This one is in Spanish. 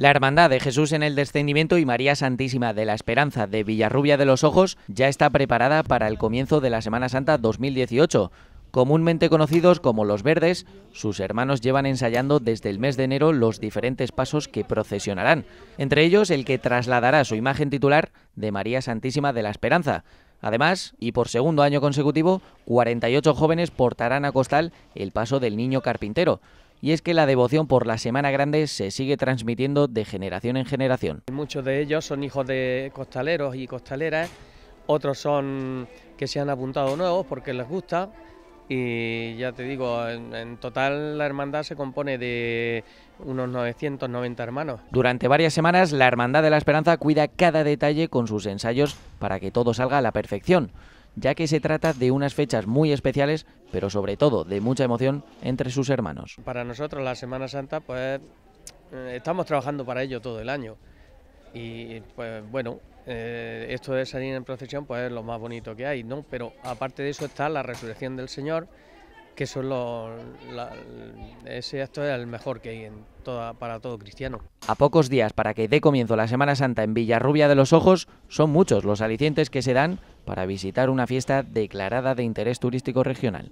La Hermandad de Jesús en el Descendimiento y María Santísima de la Esperanza de Villarrubia de los Ojos ya está preparada para el comienzo de la Semana Santa 2018. Comúnmente conocidos como los verdes, sus hermanos llevan ensayando desde el mes de enero los diferentes pasos que procesionarán, entre ellos el que trasladará su imagen titular de María Santísima de la Esperanza. Además, y por segundo año consecutivo, 48 jóvenes portarán a costal el paso del niño carpintero y es que la devoción por la Semana Grande se sigue transmitiendo de generación en generación. Muchos de ellos son hijos de costaleros y costaleras, otros son que se han apuntado nuevos porque les gusta y ya te digo, en, total la hermandad se compone de unos 990 hermanos. Durante varias semanas la Hermandad de la Esperanza cuida cada detalle con sus ensayos para que todo salga a la perfección ya que se trata de unas fechas muy especiales, pero sobre todo de mucha emoción entre sus hermanos. Para nosotros la Semana Santa, pues eh, estamos trabajando para ello todo el año. Y pues bueno, eh, esto de salir en procesión pues es lo más bonito que hay, ¿no? Pero aparte de eso está la resurrección del Señor, que son ese acto es el mejor que hay en toda, para todo cristiano. A pocos días para que dé comienzo la Semana Santa en Villarrubia de los Ojos, son muchos los alicientes que se dan para visitar una fiesta declarada de interés turístico regional.